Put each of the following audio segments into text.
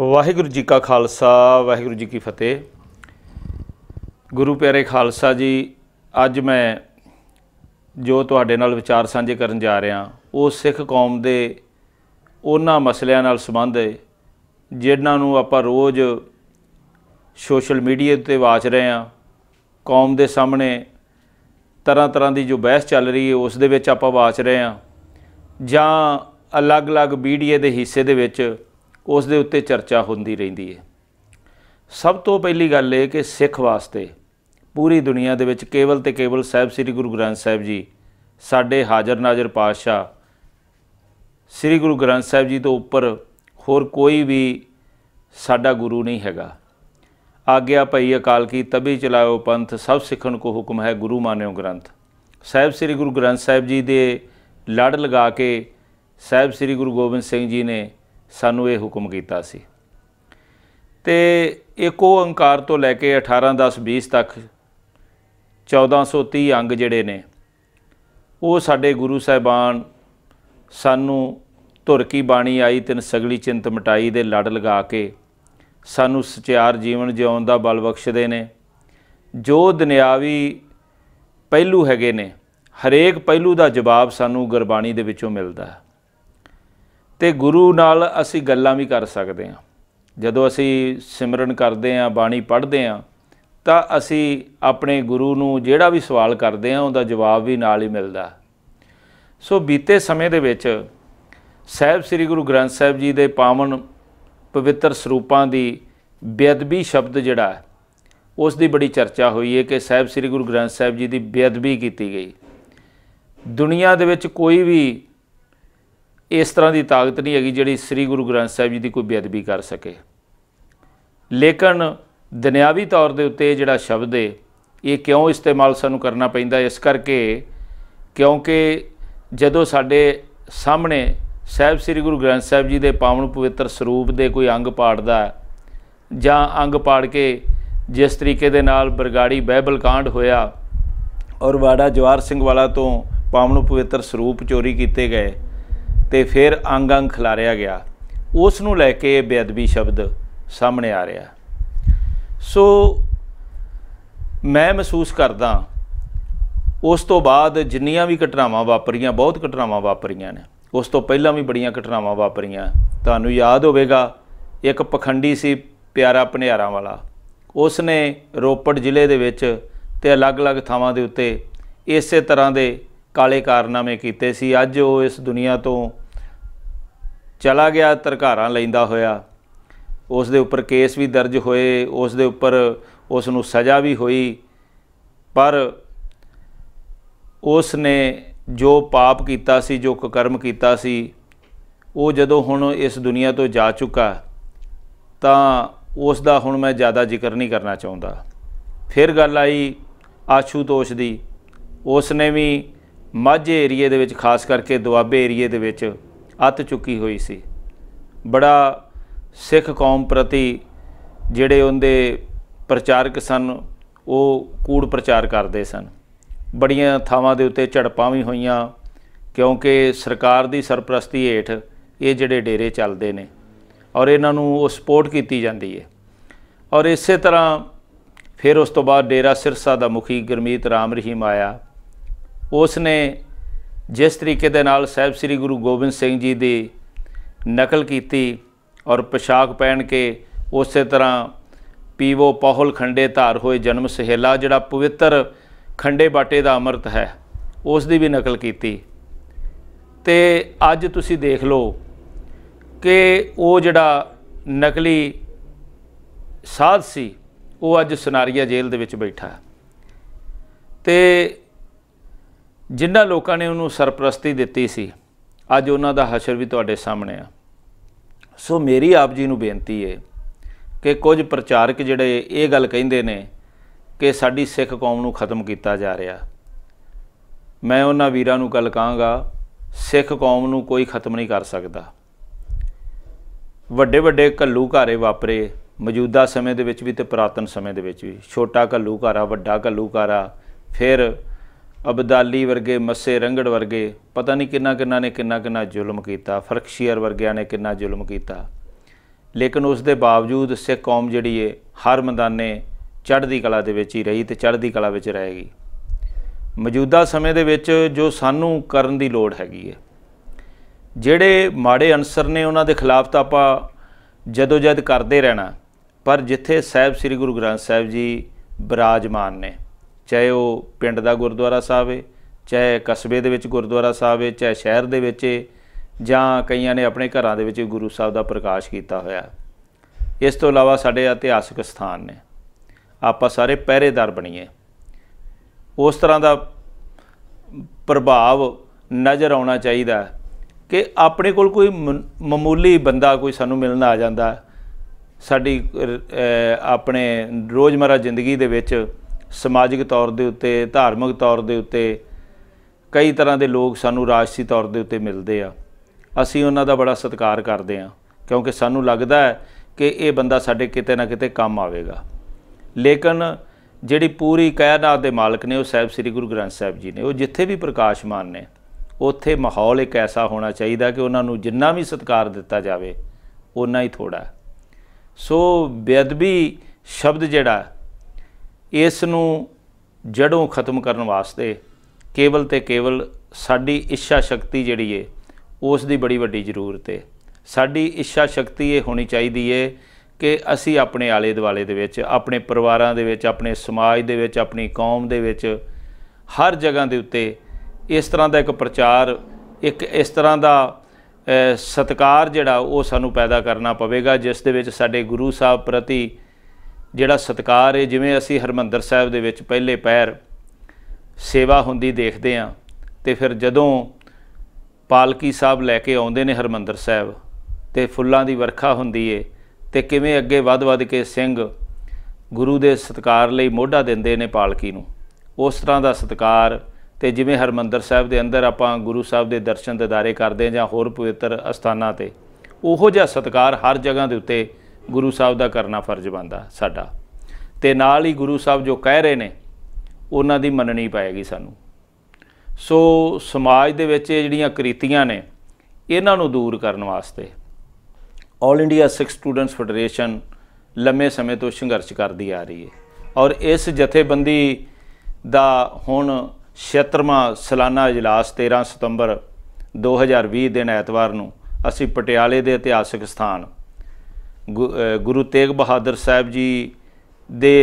ਵਾਹਿਗੁਰੂ ਜੀ ਕਾ ਖਾਲਸਾ ਵਾਹਿਗੁਰੂ ਜੀ ਕੀ ਫਤਿਹ ਗੁਰੂ ਪਿਆਰੇ ਖਾਲਸਾ ਜੀ ਅੱਜ ਮੈਂ ਜੋ ਤੁਹਾਡੇ ਨਾਲ ਵਿਚਾਰ ਸਾਂਝੇ ਕਰਨ ਜਾ ਰਿਹਾ ਉਹ ਸਿੱਖ ਕੌਮ ਦੇ ਉਹਨਾਂ ਮਸਲਿਆਂ ਨਾਲ ਸੰਬੰਧ ਹੈ ਜਿਨ੍ਹਾਂ ਨੂੰ ਆਪਾਂ ਰੋਜ਼ ਸੋਸ਼ਲ ਮੀਡੀਆ ਤੇ ਵਾਚ ਰਹੇ ਆ ਕੌਮ ਦੇ ਸਾਹਮਣੇ ਤਰ੍ਹਾਂ ਤਰ੍ਹਾਂ ਦੀ ਜੋ ਬਹਿਸ ਚੱਲ ਰਹੀ ਹੈ ਉਸ ਦੇ ਵਿੱਚ ਆਪਾਂ ਵਾਚ ਰਹੇ ਆ ਜਾਂ ਅਲੱਗ-ਅਲੱਗ ਮੀਡੀਆ ਦੇ ਹਿੱਸੇ ਦੇ ਵਿੱਚ ਉਸ ਦੇ ਉੱਤੇ ਚਰਚਾ ਹੁੰਦੀ ਰਹਿੰਦੀ ਹੈ ਸਭ ਤੋਂ ਪਹਿਲੀ ਗੱਲ ਇਹ ਕਿ ਸਿੱਖ ਵਾਸਤੇ ਪੂਰੀ ਦੁਨੀਆ ਦੇ ਵਿੱਚ ਕੇਵਲ ਤੇ ਕੇਵਲ ਸਾਹਿਬ ਸ੍ਰੀ ਗੁਰੂ ਗ੍ਰੰਥ ਸਾਹਿਬ ਜੀ ਸਾਡੇ ਹਾਜ਼ਰ ਨਾਜ਼ਰ ਪਾਤਸ਼ਾਹ ਸ੍ਰੀ ਗੁਰੂ ਗ੍ਰੰਥ ਸਾਹਿਬ ਜੀ ਤੋਂ ਉੱਪਰ ਹੋਰ ਕੋਈ ਵੀ ਸਾਡਾ ਗੁਰੂ ਨਹੀਂ ਹੈਗਾ ਆਗਿਆ ਭਈ ਅਕਾਲ ਕੀ ਤਬੀ ਚਲਾਇਓ ਪੰਥ ਸਭ ਸਿੱਖਣ ਕੋ ਹੁਕਮ ਹੈ ਗੁਰੂ ਮਾਨਿਓ ਗ੍ਰੰਥ ਸਾਹਿਬ ਸ੍ਰੀ ਗੁਰੂ ਗ੍ਰੰਥ ਸਾਹਿਬ ਜੀ ਦੇ ਲੜ ਲਗਾ ਕੇ ਸਾਹਿਬ ਸ੍ਰੀ ਗੁਰੂ ਗੋਬਿੰਦ ਸਿੰਘ ਜੀ ਨੇ ਸਾਨੂੰ ਇਹ ਹੁਕਮ ਕੀਤਾ ਸੀ ਤੇ ਇੱਕ ਓੰਕਾਰ ਤੋਂ ਲੈ ਕੇ 18 10 20 ਤੱਕ 1430 ਅੰਗ ਜਿਹੜੇ ਨੇ ਉਹ ਸਾਡੇ ਗੁਰੂ ਸਾਹਿਬਾਨ ਸਾਨੂੰ ਧੁਰ ਕੀ ਬਾਣੀ ਆਈ ਤਿੰਨ ਸਗਲੀ ਚਿੰਤ ਮਟਾਈ ਦੇ ਲੜ ਲਗਾ ਕੇ ਸਾਨੂੰ ਸਚਿਆਰ ਜੀਵਨ ਜਿਉਣ ਦਾ ਬਲ ਬਖਸ਼ਦੇ ਨੇ ਜੋ ਦੁਨਿਆਵੀ ਪਹਿਲੂ ਹੈਗੇ ਨੇ ਹਰੇਕ ਪਹਿਲੂ ਦਾ ਜਵਾਬ ਸਾਨੂੰ ਗੁਰਬਾਣੀ ਦੇ ਵਿੱਚੋਂ ਮਿਲਦਾ ਹੈ ਤੇ ਗੁਰੂ ਨਾਲ ਅਸੀਂ ਗੱਲਾਂ ਵੀ ਕਰ ਸਕਦੇ ਹਾਂ ਜਦੋਂ ਅਸੀਂ ਸਿਮਰਨ ਕਰਦੇ ਹਾਂ ਬਾਣੀ ਪੜ੍ਹਦੇ ਹਾਂ ਤਾਂ ਅਸੀਂ ਆਪਣੇ ਗੁਰੂ ਨੂੰ ਜਿਹੜਾ ਵੀ ਸਵਾਲ ਕਰਦੇ ਹਾਂ ਉਹਦਾ ਜਵਾਬ ਵੀ ਨਾਲ ਹੀ ਮਿਲਦਾ ਸੋ ਬੀਤੇ ਸਮੇਂ ਦੇ ਵਿੱਚ ਸਹਿਬ ਸ੍ਰੀ ਗੁਰੂ ਗ੍ਰੰਥ ਸਾਹਿਬ ਜੀ ਦੇ ਪਾਵਨ ਪਵਿੱਤਰ ਸਰੂਪਾਂ ਦੀ ਬੇਅਦਬੀ ਸ਼ਬਦ ਜਿਹੜਾ ਹੈ ਉਸ ਦੀ ਬੜੀ ਚਰਚਾ ਹੋਈ ਹੈ ਕਿ ਸਹਿਬ ਸ੍ਰੀ ਗੁਰੂ ਗ੍ਰੰਥ ਸਾਹਿਬ ਜੀ ਦੀ ਬੇਅਦਬੀ ਕੀਤੀ ਗਈ ਦੁਨੀਆ ਦੇ ਵਿੱਚ ਕੋਈ ਵੀ ਇਸ ਤਰ੍ਹਾਂ ਦੀ ਤਾਕਤ ਨਹੀਂ ਹੈਗੀ ਜਿਹੜੀ ਸ੍ਰੀ ਗੁਰੂ ਗ੍ਰੰਥ ਸਾਹਿਬ ਜੀ ਦੀ ਕੋਈ ਬੇਅਦਬੀ ਕਰ ਸਕੇ ਲੇਕਿਨ ਦੁਨਿਆਵੀ ਤੌਰ ਦੇ ਉੱਤੇ ਜਿਹੜਾ ਸ਼ਬਦ ਹੈ ਇਹ ਕਿਉਂ ਇਸਤੇਮਾਲ ਸਾਨੂੰ ਕਰਨਾ ਪੈਂਦਾ ਇਸ ਕਰਕੇ ਕਿਉਂਕਿ ਜਦੋਂ ਸਾਡੇ ਸਾਹਮਣੇ ਸਹਿਬ ਸ੍ਰੀ ਗੁਰੂ ਗ੍ਰੰਥ ਸਾਹਿਬ ਜੀ ਦੇ ਪਾਵਨ ਪਵਿੱਤਰ ਸਰੂਪ ਦੇ ਕੋਈ ਅੰਗ ਪਾੜਦਾ ਜਾਂ ਅੰਗ ਪਾੜ ਕੇ ਜਿਸ ਤਰੀਕੇ ਦੇ ਨਾਲ ਬਰਗਾੜੀ ਬਾਈਬਲ ਕਾਂਡ ਹੋਇਆ ਔਰ ਵਾੜਾ ਜਵਾਰ ਸਿੰਘ ਵਾਲਾ ਤੋਂ ਪਾਵਨ ਪਵਿੱਤਰ ਸਰੂਪ ਚੋਰੀ ਕੀਤੇ ਗਏ ਤੇ ਫਿਰ ਅੰਗ ਅੰਗ ਖਿਲਾਰਿਆ ਗਿਆ ਉਸ ਨੂੰ ਲੈ ਕੇ ਬੇਅਦਬੀ ਸ਼ਬਦ ਸਾਹਮਣੇ ਆ ਰਿਹਾ ਸੋ ਮੈਂ ਮਹਿਸੂਸ ਕਰਦਾ ਉਸ ਤੋਂ ਬਾਅਦ ਜਿੰਨੀਆਂ ਵੀ ਘਟਨਾਵਾਂ ਵਾਪਰੀਆਂ ਬਹੁਤ ਘਟਨਾਵਾਂ ਵਾਪਰੀਆਂ ਨੇ ਉਸ ਤੋਂ ਪਹਿਲਾਂ ਵੀ ਬੜੀਆਂ ਘਟਨਾਵਾਂ ਵਾਪਰੀਆਂ ਤੁਹਾਨੂੰ ਯਾਦ ਹੋਵੇਗਾ ਇੱਕ ਪਖੰਡੀ ਸੀ ਪਿਆਰਾ ਪਨਿਆਰਾਂ ਵਾਲਾ ਉਸ ਨੇ ਰੋਪੜ ਜ਼ਿਲ੍ਹੇ ਦੇ ਵਿੱਚ ਤੇ ਅਲੱਗ-ਅਲੱਗ ਥਾਵਾਂ ਦੇ ਉੱਤੇ ਇਸੇ ਤਰ੍ਹਾਂ ਦੇ ਕਾਲੇ ਕਾਰਨਾਮੇ ਕੀਤੇ ਸੀ ਅੱਜ ਉਹ ਇਸ ਦੁਨੀਆ ਤੋਂ ਚਲਾ ਗਿਆ ਤਰਕਾਰਾਂ ਲੈਂਦਾ ਹੋਇਆ ਉਸ ਦੇ ਉੱਪਰ ਕੇਸ ਵੀ ਦਰਜ ਹੋਏ ਉਸ ਦੇ ਉੱਪਰ ਉਸ ਨੂੰ ਸਜ਼ਾ ਵੀ ਹੋਈ ਪਰ ਉਸ ਨੇ ਜੋ ਪਾਪ ਕੀਤਾ ਸੀ ਜੋ ਕਰਮ ਕੀਤਾ ਸੀ ਉਹ ਜਦੋਂ ਹੁਣ ਇਸ ਦੁਨੀਆ ਤੋਂ ਜਾ ਚੁੱਕਾ ਤਾਂ ਉਸ ਦਾ ਹੁਣ ਮੈਂ ਜ਼ਿਆਦਾ ਜ਼ਿਕਰ ਨਹੀਂ ਕਰਨਾ ਚਾਹੁੰਦਾ ਫਿਰ ਗੱਲ ਆਈ ਆਸ਼ੂਤੋਸ਼ ਦੀ ਉਸ ਨੇ ਵੀ ਮਾਝੇ ਏਰੀਏ ਦੇ ਵਿੱਚ ਖਾਸ ਕਰਕੇ ਦੁਆਬੇ ਏਰੀਏ ਦੇ ਵਿੱਚ ਅੱਤ ਚੁੱਕੀ ਹੋਈ ਸੀ ਬੜਾ ਸਿੱਖ ਕੌਮ ਪ੍ਰਤੀ ਜਿਹੜੇ ਉਹਦੇ ਪ੍ਰਚਾਰਕ ਸਨ ਉਹ ਕੂੜ ਪ੍ਰਚਾਰ ਕਰਦੇ ਸਨ ਬੜੀਆਂ ਥਾਵਾਂ ਦੇ ਉੱਤੇ ਝੜਪਾਂ ਵੀ ਹੋਈਆਂ ਕਿਉਂਕਿ ਸਰਕਾਰ ਦੀ ਸਰਪ੍ਰਸਤੀ ਹੇਠ ਇਹ ਜਿਹੜੇ ਡੇਰੇ ਚੱਲਦੇ ਨੇ ਔਰ ਇਹਨਾਂ ਨੂੰ ਉਹ ਸਪੋਰਟ ਕੀਤੀ ਜਾਂਦੀ ਹੈ ਔਰ ਇਸੇ ਤਰ੍ਹਾਂ ਫਿਰ ਉਸ ਤੋਂ ਬਾਅਦ ਡੇਰਾ ਸਿਰਸਾ ਦਾ ਮੁਖੀ ਗਰਮੀਤ ਰਾਮ ਰਹੀਮ ਆਇਆ ਉਸ ਨੇ ਜਿਸ ਤਰੀਕੇ ਦੇ ਨਾਲ ਸਾਹਿਬ ਸ੍ਰੀ ਗੁਰੂ ਗੋਬਿੰਦ ਸਿੰਘ ਜੀ ਦੀ ਨਕਲ ਕੀਤੀ ਔਰ ਪੋਸ਼ਾਕ ਪਹਿਨ ਕੇ ਉਸੇ ਤਰ੍ਹਾਂ ਪੀਵੋ ਪਹੁਲ ਖੰਡੇ ਧਾਰ ਹੋਏ ਜਨਮ ਸਹੇਲਾ ਜਿਹੜਾ ਪਵਿੱਤਰ ਖੰਡੇ ਬਾਟੇ ਦਾ ਅੰਮ੍ਰਿਤ ਹੈ ਉਸ ਦੀ ਵੀ ਨਕਲ ਕੀਤੀ ਤੇ ਅੱਜ ਤੁਸੀਂ ਦੇਖ ਲਓ ਕਿ ਉਹ ਜਿਹੜਾ ਨਕਲੀ ਸਾਧ ਸੀ ਉਹ ਅੱਜ ਸਨਾਰੀਆ ਜੇਲ੍ਹ ਦੇ ਵਿੱਚ ਬੈਠਾ ਤੇ ਜਿਨ੍ਹਾਂ ਲੋਕਾਂ ਨੇ ਉਹਨੂੰ ਸਰਪ੍ਰਸਤੀ ਦਿੱਤੀ ਸੀ ਅੱਜ ਉਹਨਾਂ ਦਾ ਹਸ਼ਰ ਵੀ ਤੁਹਾਡੇ ਸਾਹਮਣੇ ਆ ਸੋ ਮੇਰੀ ਆਪ ਜੀ ਨੂੰ ਬੇਨਤੀ ਹੈ ਕਿ ਕੁਝ ਪ੍ਰਚਾਰਕ ਜਿਹੜੇ ਇਹ ਗੱਲ ਕਹਿੰਦੇ ਨੇ ਕਿ ਸਾਡੀ ਸਿੱਖ ਕੌਮ ਨੂੰ ਖਤਮ ਕੀਤਾ ਜਾ ਰਿਹਾ ਮੈਂ ਉਹਨਾਂ ਵੀਰਾਂ ਨੂੰ ਗੱਲ ਕਹਾਂਗਾ ਸਿੱਖ ਕੌਮ ਨੂੰ ਕੋਈ ਖਤਮ ਨਹੀਂ ਕਰ ਸਕਦਾ ਵੱਡੇ ਵੱਡੇ ਕੱਲੂ ਘਾਰੇ ਵਾਪਰੇ ਮੌਜੂਦਾ ਸਮੇਂ ਦੇ ਵਿੱਚ ਵੀ ਤੇ ਪ੍ਰਾਤਨ ਸਮੇਂ ਦੇ ਵਿੱਚ ਵੀ ਛੋਟਾ ਕੱਲੂ ਘਾਰਾ ਵੱਡਾ ਕੱਲੂ ਘਾਰਾ ਫਿਰ ਅਬਦਾਲੀ ਵਰਗੇ ਮੱਸੇ ਰੰਗੜ ਵਰਗੇ ਪਤਾ ਨਹੀਂ ਕਿੰਨਾ ਕਿੰਨਾ ਨੇ ਕਿੰਨਾ ਕਿੰਨਾ ਜ਼ੁਲਮ ਕੀਤਾ ਫਰਕਸ਼ੀਅਰ ਵਰਗਿਆਂ ਨੇ ਕਿੰਨਾ ਜ਼ੁਲਮ ਕੀਤਾ ਲੇਕਿਨ ਉਸ ਦੇ ਬਾਵਜੂਦ ਸਿੱਖ ਕੌਮ ਜਿਹੜੀ ਏ ਹਰ ਮੈਦਾਨੇ ਚੜ੍ਹਦੀ ਕਲਾ ਦੇ ਵਿੱਚ ਹੀ ਰਹੀ ਤੇ ਚੜ੍ਹਦੀ ਕਲਾ ਵਿੱਚ ਰਹੇਗੀ ਮੌਜੂਦਾ ਸਮੇਂ ਦੇ ਵਿੱਚ ਜੋ ਸਾਨੂੰ ਕਰਨ ਦੀ ਲੋੜ ਹੈਗੀ ਏ ਜਿਹੜੇ ਮਾੜੇ ਅਨਸਰ ਨੇ ਉਹਨਾਂ ਦੇ ਖਿਲਾਫ ਤਾਂ ਆਪਾਂ ਜਦੋਜਦ ਕਰਦੇ ਰਹਿਣਾ ਪਰ ਜਿੱਥੇ ਸਾਬ ਸ੍ਰੀ ਗੁਰੂ ਗ੍ਰੰਥ ਸਾਹਿਬ ਜੀ ਬਿਰਾਜਮਾਨ ਨੇ ਚਾਹੇ ਉਹ ਪਿੰਡ ਦਾ ਗੁਰਦੁਆਰਾ ਸਾਹਿਬ ਹੈ ਚਾਹੇ ਕਸਬੇ ਦੇ ਵਿੱਚ ਗੁਰਦੁਆਰਾ ਸਾਹਿਬ ਹੈ ਚਾਹੇ ਸ਼ਹਿਰ ਦੇ ਵਿੱਚ ਹੈ ਜਾਂ ਕਈਆਂ ਨੇ ਆਪਣੇ ਘਰਾਂ ਦੇ ਵਿੱਚ ਗੁਰੂ ਸਾਹਿਬ ਦਾ ਪ੍ਰਕਾਸ਼ ਕੀਤਾ ਹੋਇਆ ਇਸ ਤੋਂ ਇਲਾਵਾ ਸਾਡੇ ਇਤਿਹਾਸਕ ਸਥਾਨ ਨੇ ਆਪਾਂ ਸਾਰੇ ਪਹਿਰੇਦਾਰ ਬਣੀਏ ਉਸ ਤਰ੍ਹਾਂ ਦਾ ਪ੍ਰਭਾਵ ਨਜ਼ਰ ਆਉਣਾ ਚਾਹੀਦਾ ਕਿ ਆਪਣੇ ਕੋਲ ਕੋਈ ਮਾਮੂਲੀ ਬੰਦਾ ਕੋਈ ਸਾਨੂੰ ਮਿਲਣ ਆ ਜਾਂਦਾ ਸਾਡੀ ਆਪਣੇ ਰੋਜ਼ਮਰਾ ਜ਼ਿੰਦਗੀ ਦੇ ਵਿੱਚ ਸਮਾਜਿਕ ਤੌਰ ਦੇ ਉੱਤੇ ਧਾਰਮਿਕ ਤੌਰ ਦੇ ਉੱਤੇ ਕਈ ਤਰ੍ਹਾਂ ਦੇ ਲੋਕ ਸਾਨੂੰ ਰਾਜਸੀ ਤੌਰ ਦੇ ਉੱਤੇ ਮਿਲਦੇ ਆ ਅਸੀਂ ਉਹਨਾਂ ਦਾ ਬੜਾ ਸਤਿਕਾਰ ਕਰਦੇ ਆ ਕਿਉਂਕਿ ਸਾਨੂੰ ਲੱਗਦਾ ਹੈ ਕਿ ਇਹ ਬੰਦਾ ਸਾਡੇ ਕਿਤੇ ਨਾ ਕਿਤੇ ਕੰਮ ਆਵੇਗਾ ਲੇਕਿਨ ਜਿਹੜੀ ਪੂਰੀ ਕਾਇਨਾਤ ਦੇ ਮਾਲਕ ਨੇ ਉਹ ਸਾਬ ਸ੍ਰੀ ਗੁਰੂ ਗ੍ਰੰਥ ਸਾਹਿਬ ਜੀ ਨੇ ਉਹ ਜਿੱਥੇ ਵੀ ਪ੍ਰਕਾਸ਼ਮਾਨ ਨੇ ਉੱਥੇ ਮਾਹੌਲ ਇੱਕ ਐਸਾ ਹੋਣਾ ਚਾਹੀਦਾ ਕਿ ਉਹਨਾਂ ਨੂੰ ਜਿੰਨਾ ਵੀ ਸਤਿਕਾਰ ਦਿੱਤਾ ਜਾਵੇ ਉਨਾ ਹੀ ਥੋੜਾ ਸੋ ਬੇਅਦਬੀ ਸ਼ਬਦ ਜਿਹੜਾ ਇਸ ਨੂੰ ਜੜੋਂ ਖਤਮ ਕਰਨ ਵਾਸਤੇ ਕੇਵਲ ਤੇ ਕੇਵਲ ਸਾਡੀ ਇੱਛਾ ਸ਼ਕਤੀ ਜਿਹੜੀ ਏ ਉਸ ਦੀ ਬੜੀ ਵੱਡੀ ਜ਼ਰੂਰਤ ਏ ਸਾਡੀ ਇੱਛਾ ਸ਼ਕਤੀ ਇਹ ਹੋਣੀ ਚਾਹੀਦੀ ਏ ਕਿ ਅਸੀਂ ਆਪਣੇ ਆਲੇ ਦੁਆਲੇ ਦੇ ਵਿੱਚ ਆਪਣੇ ਪਰਿਵਾਰਾਂ ਦੇ ਵਿੱਚ ਆਪਣੇ ਸਮਾਜ ਦੇ ਵਿੱਚ ਆਪਣੀ ਕੌਮ ਦੇ ਵਿੱਚ ਹਰ ਜਗ੍ਹਾ ਦੇ ਉੱਤੇ ਇਸ ਤਰ੍ਹਾਂ ਦਾ ਇੱਕ ਪ੍ਰਚਾਰ ਇੱਕ ਇਸ ਤਰ੍ਹਾਂ ਦਾ ਸਤਕਾਰ ਜਿਹੜਾ ਉਹ ਸਾਨੂੰ ਪੈਦਾ ਕਰਨਾ ਪਵੇਗਾ ਜਿਸ ਦੇ ਵਿੱਚ ਸਾਡੇ ਗੁਰੂ ਸਾਹਿਬ ਪ੍ਰਤੀ ਜਿਹੜਾ ਸਤਕਾਰ ਹੈ ਜਿਵੇਂ ਅਸੀਂ ਹਰਮੰਦਰ ਸਾਹਿਬ ਦੇ ਵਿੱਚ ਪਹਿਲੇ ਪੈਰ ਸੇਵਾ ਹੁੰਦੀ ਦੇਖਦੇ ਆਂ ਤੇ ਫਿਰ ਜਦੋਂ ਪਾਲਕੀ ਸਾਹਿਬ ਲੈ ਕੇ ਆਉਂਦੇ ਨੇ ਹਰਮੰਦਰ ਸਾਹਿਬ ਤੇ ਫੁੱਲਾਂ ਦੀ ਵਰਖਾ ਹੁੰਦੀ ਏ ਤੇ ਕਿਵੇਂ ਅੱਗੇ ਵੱਧ-ਵੱਧ ਕੇ ਸਿੰਘ ਗੁਰੂ ਦੇ ਸਤਕਾਰ ਲਈ ਮੋਢਾ ਦਿੰਦੇ ਨੇ ਪਾਲਕੀ ਨੂੰ ਉਸ ਤਰ੍ਹਾਂ ਦਾ ਸਤਕਾਰ ਤੇ ਜਿਵੇਂ ਹਰਮੰਦਰ ਸਾਹਿਬ ਦੇ ਅੰਦਰ ਆਪਾਂ ਗੁਰੂ ਸਾਹਿਬ ਦੇ ਦਰਸ਼ਨ ਦਿਦਾਰੇ ਕਰਦੇ ਜਾਂ ਹੋਰ ਪਵਿੱਤਰ ਅਸਥਾਨਾਂ ਤੇ ਉਹੋ ਜਿਹਾ ਸਤਕਾਰ ਹਰ ਜਗ੍ਹਾ ਦੇ ਉੱਤੇ ਗੁਰੂ ਸਾਹਿਬ ਦਾ ਕਰਨਾ ਫਰਜ਼ ਬੰਦਾ ਸਾਡਾ ਤੇ ਨਾਲ ਹੀ ਗੁਰੂ ਸਾਹਿਬ ਜੋ ਕਹਿ ਰਹੇ ਨੇ ਉਹਨਾਂ ਦੀ ਮੰਨਣੀ ਪਏਗੀ ਸਾਨੂੰ ਸੋ ਸਮਾਜ ਦੇ ਵਿੱਚ ਇਹ ਜਿਹੜੀਆਂ ਕ੍ਰੀਤੀਆਂ ਨੇ ਇਹਨਾਂ ਨੂੰ ਦੂਰ ਕਰਨ ਵਾਸਤੇ all India Sikh students federation ਲੰਮੇ ਸਮੇਂ ਤੋਂ ਸੰਘਰਸ਼ ਕਰਦੀ ਆ ਰਹੀ ਹੈ ਔਰ ਇਸ ਜਥੇਬੰਦੀ ਦਾ ਹੁਣ 76ਵਾਂ ਸਾਲਾਨਾ اجلاس 13 ਸਤੰਬਰ 2020 ਦਿਨ ਐਤਵਾਰ ਨੂੰ ਅਸੀਂ ਪਟਿਆਲੇ ਦੇ ਇਤਿਹਾਸਿਕ ਸਥਾਨ ਗੁਰੂ ਤੇਗ ਬਹਾਦਰ ਸਾਹਿਬ ਜੀ ਦੇ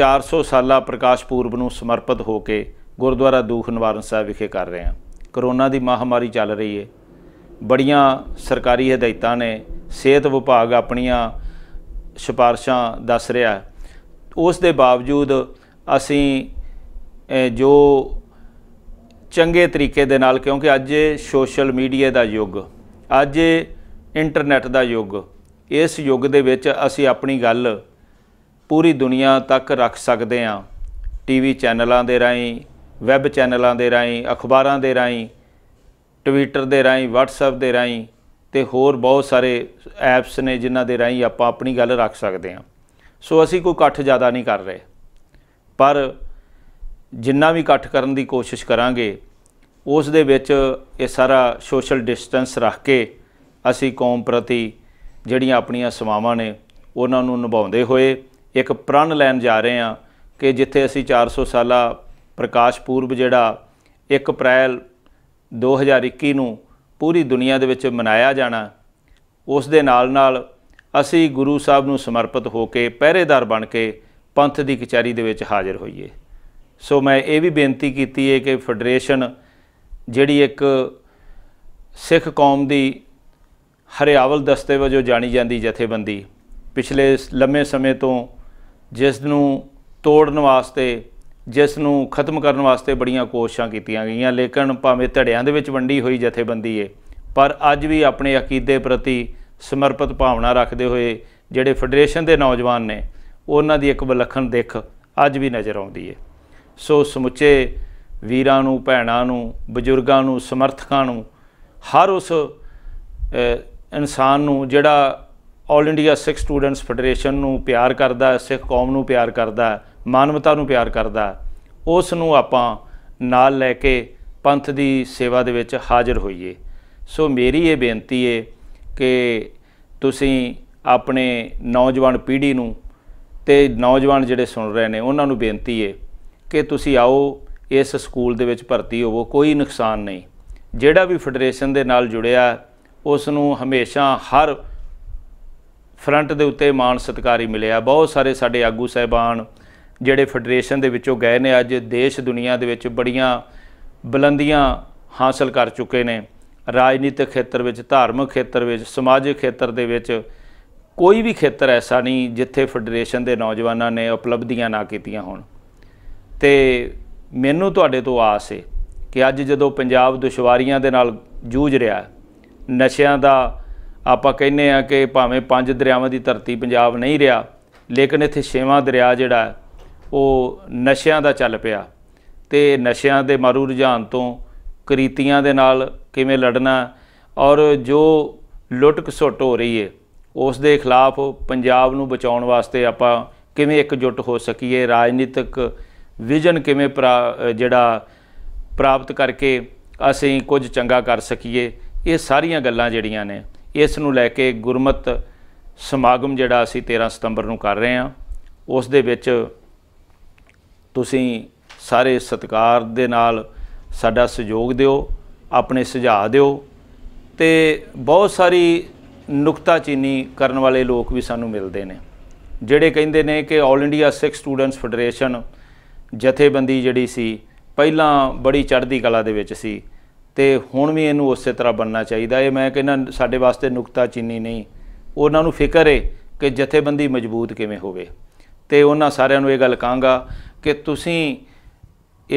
400 ਸਾਲਾ ਪ੍ਰਕਾਸ਼ ਪੂਰਬ ਨੂੰ ਸਮਰਪਿਤ ਹੋ ਕੇ ਗੁਰਦੁਆਰਾ ਦੂਖ ਨਿਵਾਰਨ ਸਾਹਿਬ ਵਿਖੇ ਕਰ ਰਹੇ ਹਾਂ ਕਰੋਨਾ ਦੀ ਮਹਾਮਾਰੀ ਚੱਲ ਰਹੀ ਹੈ ਬੜੀਆਂ ਸਰਕਾਰੀ ਹਦਾਇਤਾਂ ਨੇ ਸਿਹਤ ਵਿਭਾਗ ਆਪਣੀਆਂ ਸਿਫਾਰਸ਼ਾਂ ਦੱਸ ਰਿਹਾ ਉਸ ਦੇ ਬਾਵਜੂਦ ਅਸੀਂ ਜੋ ਚੰਗੇ ਤਰੀਕੇ ਦੇ ਨਾਲ ਕਿਉਂਕਿ ਅੱਜ ਸੋਸ਼ਲ ਮੀਡੀਆ ਦਾ ਯੁੱਗ ਅੱਜ ਇੰਟਰਨੈਟ ਦਾ ਯੁੱਗ ਇਸ ਯੁੱਗ ਦੇ ਵਿੱਚ ਅਸੀਂ ਆਪਣੀ ਗੱਲ ਪੂਰੀ ਦੁਨੀਆ ਤੱਕ ਰੱਖ ਸਕਦੇ ਹਾਂ ਟੀਵੀ ਚੈਨਲਾਂ ਦੇ ਰਾਹੀਂ ਵੈਬ ਚੈਨਲਾਂ ਦੇ ਰਾਹੀਂ ਅਖਬਾਰਾਂ ਦੇ ਰਾਹੀਂ ਟਵਿੱਟਰ ਦੇ ਰਾਹੀਂ WhatsApp ਦੇ ਰਾਹੀਂ ਤੇ ਹੋਰ ਬਹੁਤ ਸਾਰੇ ਐਪਸ ਨੇ ਜਿਨ੍ਹਾਂ ਦੇ ਰਾਹੀਂ ਆਪਾਂ ਆਪਣੀ ਗੱਲ ਰੱਖ ਸਕਦੇ ਹਾਂ ਸੋ ਅਸੀਂ ਕੋਈ ਇਕੱਠ ਜ਼ਿਆਦਾ ਨਹੀਂ ਕਰ ਰਹੇ ਪਰ ਜਿੰਨਾ ਵੀ ਇਕੱਠ ਕਰਨ ਦੀ ਕੋਸ਼ਿਸ਼ ਕਰਾਂਗੇ ਉਸ ਦੇ ਵਿੱਚ ਇਹ ਸਾਰਾ ਸੋਸ਼ਲ ਡਿਸਟੈਂਸ ਰੱਖ ਕੇ ਅਸੀਂ ਕੌਮ ਪ੍ਰਤੀ ਜਿਹੜੀਆਂ ਆਪਣੀਆਂ ਸਮਾਵਾਂ ਨੇ ਉਹਨਾਂ ਨੂੰ ਨਿਭਾਉਂਦੇ ਹੋਏ ਇੱਕ ਪ੍ਰਣ ਲੈਣ ਜਾ ਰਹੇ ਹਾਂ ਕਿ ਜਿੱਥੇ ਅਸੀਂ 400 ਸਾਲਾ ਪ੍ਰਕਾਸ਼ ਪੂਰਬ ਜਿਹੜਾ 1 ਅਪ੍ਰੈਲ 2021 ਨੂੰ ਪੂਰੀ ਦੁਨੀਆ ਦੇ ਵਿੱਚ ਮਨਾਇਆ ਜਾਣਾ ਉਸ ਦੇ ਨਾਲ ਨਾਲ ਅਸੀਂ ਗੁਰੂ ਸਾਹਿਬ ਨੂੰ ਸਮਰਪਿਤ ਹੋ ਕੇ ਪਹਿਰੇਦਾਰ ਬਣ ਕੇ ਪੰਥ ਦੀ ਕਚਹਿਰੀ ਦੇ ਵਿੱਚ ਹਾਜ਼ਰ ਹੋਈਏ ਸੋ ਮੈਂ ਇਹ ਵੀ ਬੇਨਤੀ ਕੀਤੀ ਹੈ ਕਿ ਫੈਡਰੇਸ਼ਨ ਜਿਹੜੀ ਇੱਕ ਸਿੱਖ ਕੌਮ ਦੀ ਹਰਿਆਵਲ ਦਸਤੇ ਵਜੋਂ ਜਾਣੀ ਜਾਂਦੀ ਜਥੇਬੰਦੀ ਪਿਛਲੇ ਲੰਮੇ ਸਮੇਂ ਤੋਂ ਜਿਸ ਨੂੰ ਤੋੜਨ ਵਾਸਤੇ ਜਿਸ ਨੂੰ ਖਤਮ ਕਰਨ ਵਾਸਤੇ ਬੜੀਆਂ ਕੋਸ਼ਿਸ਼ਾਂ ਕੀਤੀਆਂ ਗਈਆਂ ਲੇਕਿਨ ਭਾਵੇਂ ਧੜਿਆਂ ਦੇ ਵਿੱਚ ਵੰਡੀ ਹੋਈ ਜਥੇਬੰਦੀ ਏ ਪਰ ਅੱਜ ਵੀ ਆਪਣੇ ਅਕੀਦੇ ਪ੍ਰਤੀ ਸਮਰਪਿਤ ਭਾਵਨਾ ਰੱਖਦੇ ਹੋਏ ਜਿਹੜੇ ਫੈਡਰੇਸ਼ਨ ਦੇ ਨੌਜਵਾਨ ਨੇ ਉਹਨਾਂ ਦੀ ਇੱਕ ਵਿਲੱਖਣ ਦਿੱਖ ਅੱਜ ਵੀ ਨਜ਼ਰ ਆਉਂਦੀ ਏ ਸੋ ਸਮੁੱਚੇ ਵੀਰਾਂ ਨੂੰ ਭੈਣਾਂ ਨੂੰ ਬਜ਼ੁਰਗਾਂ ਨੂੰ ਸਮਰਥਕਾਂ ਨੂੰ ਹਰ ਉਸ ਇਨਸਾਨ ਨੂੰ ਜਿਹੜਾ all India Sikh students federation ਨੂੰ ਪਿਆਰ ਕਰਦਾ ਸਿੱਖ ਕੌਮ ਨੂੰ ਪਿਆਰ ਕਰਦਾ ਮਾਨਵਤਾ ਨੂੰ ਪਿਆਰ ਕਰਦਾ ਉਸ ਨੂੰ ਆਪਾਂ ਨਾਲ ਲੈ ਕੇ ਪੰਥ ਦੀ ਸੇਵਾ ਦੇ ਵਿੱਚ ਹਾਜ਼ਰ ਹੋਈਏ ਸੋ ਮੇਰੀ ਇਹ ਬੇਨਤੀ ਹੈ ਕਿ ਤੁਸੀਂ ਆਪਣੇ ਨੌਜਵਾਨ ਪੀੜ੍ਹੀ ਨੂੰ ਤੇ ਨੌਜਵਾਨ ਜਿਹੜੇ ਸੁਣ ਰਹੇ ਨੇ ਉਹਨਾਂ ਨੂੰ ਬੇਨਤੀ ਹੈ ਕਿ ਤੁਸੀਂ ਆਓ ਇਸ ਸਕੂਲ ਦੇ ਵਿੱਚ ਭਰਤੀ ਹੋਵੋ ਕੋਈ ਨੁਕਸਾਨ ਨਹੀਂ ਜਿਹੜਾ ਵੀ ਫੈਡਰੇਸ਼ਨ ਦੇ ਨਾਲ ਜੁੜਿਆ ਉਸ ਨੂੰ ਹਮੇਸ਼ਾ ਹਰ ਫਰੰਟ ਦੇ ਉੱਤੇ ਮਾਣ ਸਤਕਾਰੀ ਮਿਲਿਆ ਬਹੁਤ ਸਾਰੇ ਸਾਡੇ ਆਗੂ ਸਹਿਬਾਨ ਜਿਹੜੇ ਫੈਡਰੇਸ਼ਨ ਦੇ ਵਿੱਚੋਂ ਗਏ ਨੇ ਅੱਜ ਦੇਸ਼ ਦੁਨੀਆ ਦੇ ਵਿੱਚ ਬੜੀਆਂ ਬਲੰਦੀਆਂ ਹਾਸਲ ਕਰ ਚੁੱਕੇ ਨੇ ਰਾਜਨੀਤਿਕ ਖੇਤਰ ਵਿੱਚ ਧਾਰਮਿਕ ਖੇਤਰ ਵਿੱਚ ਸਮਾਜਿਕ ਖੇਤਰ ਦੇ ਵਿੱਚ ਕੋਈ ਵੀ ਖੇਤਰ ਐਸਾ ਨਹੀਂ ਜਿੱਥੇ ਫੈਡਰੇਸ਼ਨ ਦੇ ਨੌਜਵਾਨਾਂ ਨੇ ਉਪਲਬਧੀਆਂ ਨਾ ਕੀਤੀਆਂ ਹੋਣ ਤੇ ਮੈਨੂੰ ਤੁਹਾਡੇ ਤੋਂ ਆਸ ਹੈ ਕਿ ਅੱਜ ਜਦੋਂ ਪੰਜਾਬ ਦੁਸ਼ਵਾਰੀਆਂ ਦੇ ਨਾਲ ਜੂਝ ਰਿਹਾ ਹੈ ਨਸ਼ਿਆਂ ਦਾ ਆਪਾਂ ਕਹਿੰਨੇ ਆ ਕਿ ਭਾਵੇਂ ਪੰਜ ਦਰਿਆਵਾਂ ਦੀ ਧਰਤੀ ਪੰਜਾਬ ਨਹੀਂ ਰਿਹਾ ਲੇਕਿਨ ਇੱਥੇ ਛੇਵਾਂ ਦਰਿਆ ਜਿਹੜਾ ਉਹ ਨਸ਼ਿਆਂ ਦਾ ਚੱਲ ਪਿਆ ਤੇ ਨਸ਼ਿਆਂ ਦੇ ਮਾਰੂ ਰੁਝਾਨ ਤੋਂ ਕ੍ਰੀਤੀਆਂ ਦੇ ਨਾਲ ਕਿਵੇਂ ਲੜਨਾ ਔਰ ਜੋ ਲੁੱਟ ਖਸੁੱਟ ਹੋ ਰਹੀ ਹੈ ਉਸ ਦੇ ਖਿਲਾਫ ਪੰਜਾਬ ਨੂੰ ਬਚਾਉਣ ਵਾਸਤੇ ਆਪਾਂ ਕਿਵੇਂ ਇਕਜੁੱਟ ਹੋ ਸਕੀਏ ਰਾਜਨੀਤਿਕ ਵਿਜ਼ਨ ਕਿਵੇਂ ਜਿਹੜਾ ਪ੍ਰਾਪਤ ਕਰਕੇ ਅਸੀਂ ਕੁਝ ਚੰਗਾ ਕਰ ਸਕੀਏ ਇਹ ਸਾਰੀਆਂ ਗੱਲਾਂ ਜਿਹੜੀਆਂ ਨੇ ਇਸ ਨੂੰ ਲੈ ਕੇ ਗੁਰਮਤ ਸਮਾਗਮ ਜਿਹੜਾ ਅਸੀਂ 13 ਸਤੰਬਰ ਨੂੰ ਕਰ ਰਹੇ ਹਾਂ ਉਸ ਦੇ ਵਿੱਚ ਤੁਸੀਂ ਸਾਰੇ ਸਤਿਕਾਰ ਦੇ ਨਾਲ ਸਾਡਾ ਸਹਿਯੋਗ ਦਿਓ ਆਪਣੇ ਸੁਝਾਅ ਦਿਓ ਤੇ ਬਹੁਤ ਸਾਰੀ ਨੁਕਤਾਚੀਨੀ ਕਰਨ ਵਾਲੇ ਲੋਕ ਵੀ ਸਾਨੂੰ ਮਿਲਦੇ ਨੇ ਜਿਹੜੇ ਕਹਿੰਦੇ ਨੇ ਕਿ 올 ਇੰਡੀਆ ਸਿੱਖ ਸਟੂਡੈਂਟਸ ਫੈਡਰੇਸ਼ਨ ਜਥੇਬੰਦੀ ਜਿਹੜੀ ਸੀ ਪਹਿਲਾਂ ਬੜੀ ਚੜ੍ਹਦੀ ਕਲਾ ਦੇ ਵਿੱਚ ਸੀ ਤੇ ਹੁਣ ਵੀ ਇਹਨੂੰ ਉਸੇ ਤਰ੍ਹਾਂ ਬੰਨਣਾ ਚਾਹੀਦਾ ਇਹ ਮੈਂ ਕਹਿੰਦਾ ਸਾਡੇ ਵਾਸਤੇ ਨੁਕਤਾ ਚੀਨੀ ਨਹੀਂ ਉਹਨਾਂ ਨੂੰ ਫਿਕਰ ਹੈ ਕਿ ਜਥੇਬੰਦੀ ਮਜ਼ਬੂਤ ਕਿਵੇਂ ਹੋਵੇ ਤੇ ਉਹਨਾਂ ਸਾਰਿਆਂ ਨੂੰ ਇਹ ਗੱਲ ਕਹਾਂਗਾ ਕਿ ਤੁਸੀਂ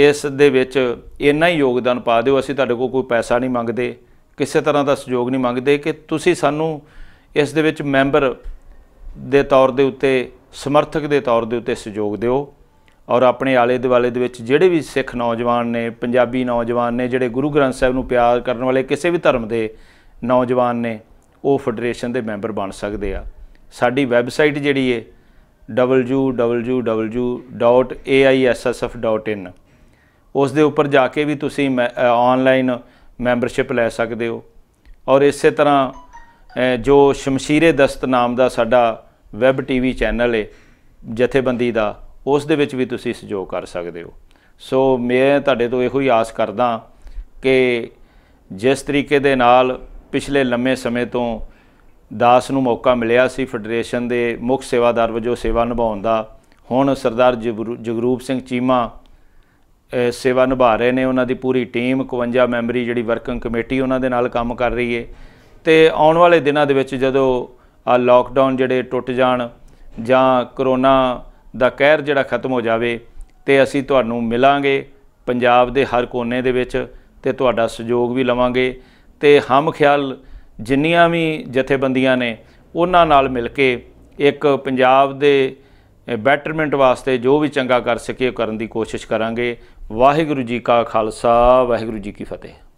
ਇਸ ਦੇ ਵਿੱਚ ਇੰਨਾ ਹੀ ਯੋਗਦਾਨ ਪਾ ਦਿਓ ਅਸੀਂ ਤੁਹਾਡੇ ਕੋਲ ਕੋਈ ਪੈਸਾ ਨਹੀਂ ਮੰਗਦੇ ਕਿਸੇ ਤਰ੍ਹਾਂ ਦਾ ਸਹਿਯੋਗ ਨਹੀਂ ਮੰਗਦੇ ਕਿ ਤੁਸੀਂ ਸਾਨੂੰ ਇਸ ਦੇ ਵਿੱਚ ਮੈਂਬਰ ਦੇ ਤੌਰ ਦੇ ਉੱਤੇ ਸਮਰਥਕ ਦੇ ਤੌਰ ਦੇ ਉੱਤੇ ਸਹਿਯੋਗ ਦਿਓ ਔਰ ਆਪਣੇ ਆਲੇ ਦੁਆਲੇ ਦੇ ਵਿੱਚ ਜਿਹੜੇ ਵੀ ਸਿੱਖ ਨੌਜਵਾਨ ਨੇ ਪੰਜਾਬੀ ਨੌਜਵਾਨ ਨੇ ਜਿਹੜੇ ਗੁਰੂ ਗ੍ਰੰਥ ਸਾਹਿਬ ਨੂੰ ਪਿਆਰ ਕਰਨ ਵਾਲੇ ਕਿਸੇ ਵੀ ਧਰਮ ਦੇ ਨੌਜਵਾਨ ਨੇ ਉਹ ਫੈਡਰੇਸ਼ਨ ਦੇ ਮੈਂਬਰ ਬਣ ਸਕਦੇ ਆ ਸਾਡੀ ਵੈਬਸਾਈਟ ਜਿਹੜੀ ਏ www.aissf.in ਉਸ ਦੇ ਉੱਪਰ ਜਾ ਕੇ ਵੀ ਤੁਸੀਂ ਆਨਲਾਈਨ ਮੈਂਬਰਸ਼ਿਪ ਲੈ ਸਕਦੇ ਹੋ ਔਰ ਇਸੇ ਤਰ੍ਹਾਂ ਜੋ ਸ਼ਮਸ਼ੀਰੇ ਦਸਤ ਨਾਮ ਦਾ ਸਾਡਾ ਵੈਬ ਟੀਵੀ ਚੈਨਲ ਏ ਜਥੇਬੰਦੀ ਦਾ ਉਸ ਦੇ ਵਿੱਚ ਵੀ ਤੁਸੀਂ ਸਹਿਯੋਗ ਕਰ ਸਕਦੇ ਹੋ ਸੋ ਮੈਂ ਤੁਹਾਡੇ ਤੋਂ ਇਹੋ ਹੀ ਆਸ ਕਰਦਾ ਕਿ ਜਿਸ ਤਰੀਕੇ ਦੇ ਨਾਲ ਪਿਛਲੇ ਲੰਮੇ ਸਮੇਂ ਤੋਂ ਦਾਸ ਨੂੰ ਮੌਕਾ ਮਿਲਿਆ ਸੀ ਫੈਡਰੇਸ਼ਨ ਦੇ ਮੁੱਖ ਸੇਵਾਦਾਰ ਵਜੋਂ ਸੇਵਾ ਨਿਭਾਉਣ ਦਾ ਹੁਣ ਸਰਦਾਰ ਜਗਰੂਪ ਸਿੰਘ ਚੀਮਾ ਸੇਵਾ ਨਿਭਾ ਰਹੇ ਨੇ ਉਹਨਾਂ ਦੀ ਪੂਰੀ ਟੀਮ 51 ਮੈਂਬਰੀ ਜਿਹੜੀ ਵਰਕਿੰਗ ਕਮੇਟੀ ਉਹਨਾਂ ਦੇ ਨਾਲ ਕੰਮ ਕਰ ਰਹੀ ਏ ਤੇ ਆਉਣ ਵਾਲੇ ਦਿਨਾਂ ਦੇ ਵਿੱਚ ਜਦੋਂ ਆ ਲਾਕਡਾਊਨ ਜਿਹੜੇ ਟੁੱਟ ਜਾਣ ਜਾਂ ਕਰੋਨਾ ਦਾ ਕਹਿਰ ਜਿਹੜਾ ਖਤਮ ਹੋ ਜਾਵੇ ਤੇ ਅਸੀਂ ਤੁਹਾਨੂੰ ਮਿਲਾਂਗੇ ਪੰਜਾਬ ਦੇ ਹਰ ਕੋਨੇ ਦੇ ਵਿੱਚ ਤੇ ਤੁਹਾਡਾ ਸਹਿਯੋਗ ਵੀ ਲਵਾਂਗੇ ਤੇ ਹਮ ਖਿਆਲ ਜਿੰਨੀਆਂ ਵੀ ਜਥੇਬੰਦੀਆਂ ਨੇ ਉਹਨਾਂ ਨਾਲ ਮਿਲ ਕੇ ਇੱਕ ਪੰਜਾਬ ਦੇ ਬੈਟਰਮੈਂਟ ਵਾਸਤੇ ਜੋ ਵੀ ਚੰਗਾ ਕਰ ਸਕੀਏ ਕਰਨ ਦੀ ਕੋਸ਼ਿਸ਼ ਕਰਾਂਗੇ ਵਾਹਿਗੁਰੂ ਜੀ ਕਾ ਖਾਲਸਾ ਵਾਹਿਗੁਰੂ ਜੀ ਕੀ ਫਤਿਹ